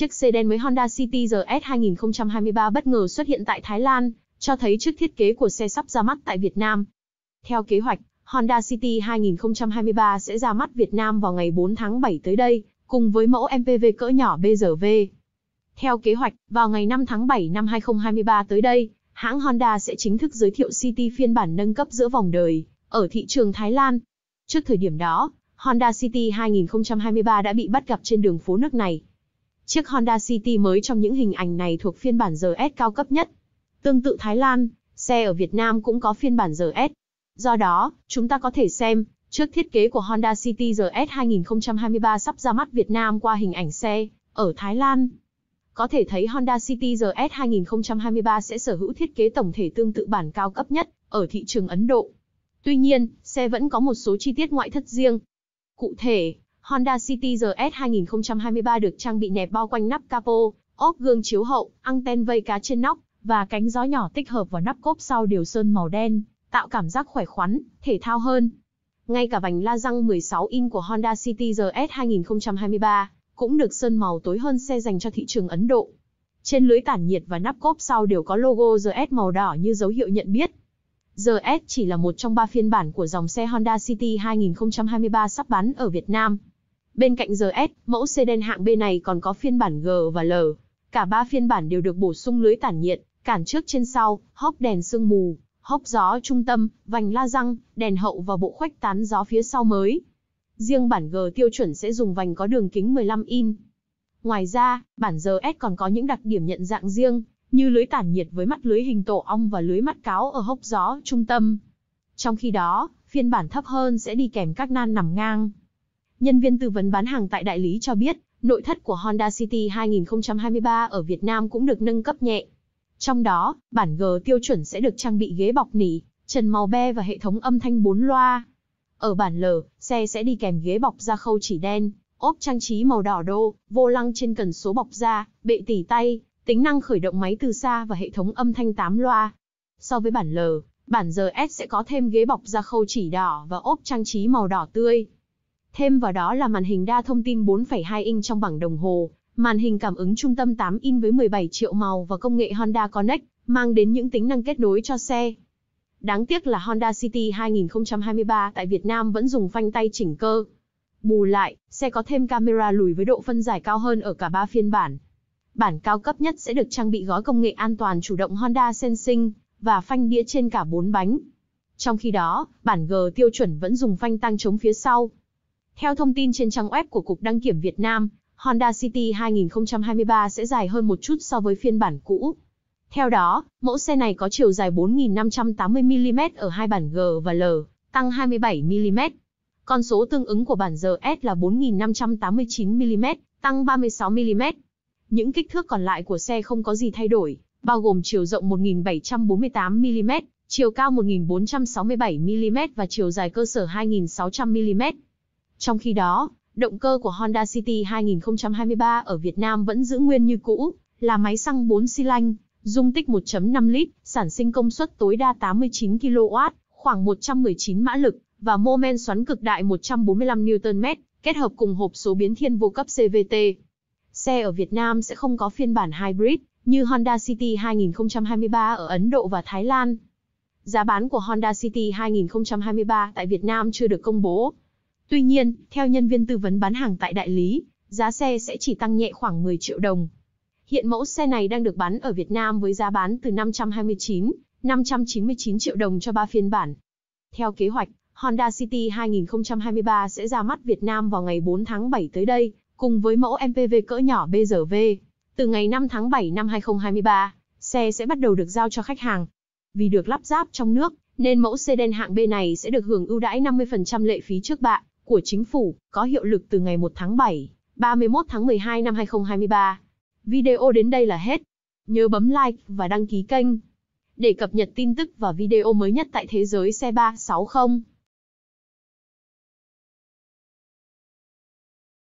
Chiếc xe đen mới Honda City RS 2023 bất ngờ xuất hiện tại Thái Lan, cho thấy trước thiết kế của xe sắp ra mắt tại Việt Nam. Theo kế hoạch, Honda City 2023 sẽ ra mắt Việt Nam vào ngày 4 tháng 7 tới đây, cùng với mẫu MPV cỡ nhỏ BRV. Theo kế hoạch, vào ngày 5 tháng 7 năm 2023 tới đây, hãng Honda sẽ chính thức giới thiệu City phiên bản nâng cấp giữa vòng đời ở thị trường Thái Lan. Trước thời điểm đó, Honda City 2023 đã bị bắt gặp trên đường phố nước này Chiếc Honda City mới trong những hình ảnh này thuộc phiên bản RS cao cấp nhất. Tương tự Thái Lan, xe ở Việt Nam cũng có phiên bản RS. Do đó, chúng ta có thể xem, trước thiết kế của Honda City RS 2023 sắp ra mắt Việt Nam qua hình ảnh xe ở Thái Lan. Có thể thấy Honda City RS 2023 sẽ sở hữu thiết kế tổng thể tương tự bản cao cấp nhất ở thị trường Ấn Độ. Tuy nhiên, xe vẫn có một số chi tiết ngoại thất riêng. Cụ thể, Honda City RS 2023 được trang bị nẹp bao quanh nắp capo, ốp gương chiếu hậu, anten vây cá trên nóc và cánh gió nhỏ tích hợp vào nắp cốp sau đều sơn màu đen, tạo cảm giác khỏe khoắn, thể thao hơn. Ngay cả vành la răng 16 in của Honda City RS 2023 cũng được sơn màu tối hơn xe dành cho thị trường Ấn Độ. Trên lưới tản nhiệt và nắp cốp sau đều có logo RS màu đỏ như dấu hiệu nhận biết. RS chỉ là một trong ba phiên bản của dòng xe Honda City 2023 sắp bán ở Việt Nam. Bên cạnh RS, mẫu sedan hạng B này còn có phiên bản G và L. Cả ba phiên bản đều được bổ sung lưới tản nhiệt, cản trước trên sau, hốc đèn sương mù, hốc gió trung tâm, vành la răng, đèn hậu và bộ khuếch tán gió phía sau mới. Riêng bản G tiêu chuẩn sẽ dùng vành có đường kính 15 in. Ngoài ra, bản RS còn có những đặc điểm nhận dạng riêng, như lưới tản nhiệt với mắt lưới hình tổ ong và lưới mắt cáo ở hốc gió trung tâm. Trong khi đó, phiên bản thấp hơn sẽ đi kèm các nan nằm ngang. Nhân viên tư vấn bán hàng tại đại lý cho biết, nội thất của Honda City 2023 ở Việt Nam cũng được nâng cấp nhẹ. Trong đó, bản G tiêu chuẩn sẽ được trang bị ghế bọc nỉ, trần màu be và hệ thống âm thanh 4 loa. Ở bản L, xe sẽ đi kèm ghế bọc da khâu chỉ đen, ốp trang trí màu đỏ đô, vô lăng trên cần số bọc da, bệ tỉ tay, tính năng khởi động máy từ xa và hệ thống âm thanh 8 loa. So với bản L, bản RS sẽ có thêm ghế bọc da khâu chỉ đỏ và ốp trang trí màu đỏ tươi. Thêm vào đó là màn hình đa thông tin 4,2 inch trong bảng đồng hồ, màn hình cảm ứng trung tâm 8 in với 17 triệu màu và công nghệ Honda Connect, mang đến những tính năng kết nối cho xe. Đáng tiếc là Honda City 2023 tại Việt Nam vẫn dùng phanh tay chỉnh cơ. Bù lại, xe có thêm camera lùi với độ phân giải cao hơn ở cả ba phiên bản, Bản cao cấp nhất sẽ được trang bị gói công nghệ an toàn chủ động Honda Sensing và phanh đĩa trên cả bốn bánh. Trong khi đó, bản G tiêu chuẩn vẫn dùng phanh tăng chống phía sau. Theo thông tin trên trang web của Cục Đăng kiểm Việt Nam, Honda City 2023 sẽ dài hơn một chút so với phiên bản cũ. Theo đó, mẫu xe này có chiều dài 4.580mm ở hai bản G và L, tăng 27mm. Con số tương ứng của bản GS là 4.589mm, tăng 36mm. Những kích thước còn lại của xe không có gì thay đổi, bao gồm chiều rộng 1.748 mm chiều cao 1.467 mm và chiều dài cơ sở 2.600 mm Trong khi đó, động cơ của Honda City 2023 ở Việt Nam vẫn giữ nguyên như cũ, là máy xăng 4 xi lanh, dung tích 1.5 lít, sản sinh công suất tối đa 89 kW, khoảng 119 mã lực và mô men xoắn cực đại 145 Nm, kết hợp cùng hộp số biến thiên vô cấp CVT. Xe ở Việt Nam sẽ không có phiên bản hybrid như Honda City 2023 ở Ấn Độ và Thái Lan. Giá bán của Honda City 2023 tại Việt Nam chưa được công bố. Tuy nhiên, theo nhân viên tư vấn bán hàng tại đại lý, giá xe sẽ chỉ tăng nhẹ khoảng 10 triệu đồng. Hiện mẫu xe này đang được bán ở Việt Nam với giá bán từ 529, 599 triệu đồng cho 3 phiên bản. Theo kế hoạch, Honda City 2023 sẽ ra mắt Việt Nam vào ngày 4 tháng 7 tới đây cùng với mẫu MPV cỡ nhỏ BRV. Từ ngày 5 tháng 7 năm 2023, xe sẽ bắt đầu được giao cho khách hàng. Vì được lắp ráp trong nước, nên mẫu sedan hạng B này sẽ được hưởng ưu đãi 50% lệ phí trước bạ của chính phủ, có hiệu lực từ ngày 1 tháng 7, 31 tháng 12 năm 2023. Video đến đây là hết. Nhớ bấm like và đăng ký kênh để cập nhật tin tức và video mới nhất tại thế giới xe 360.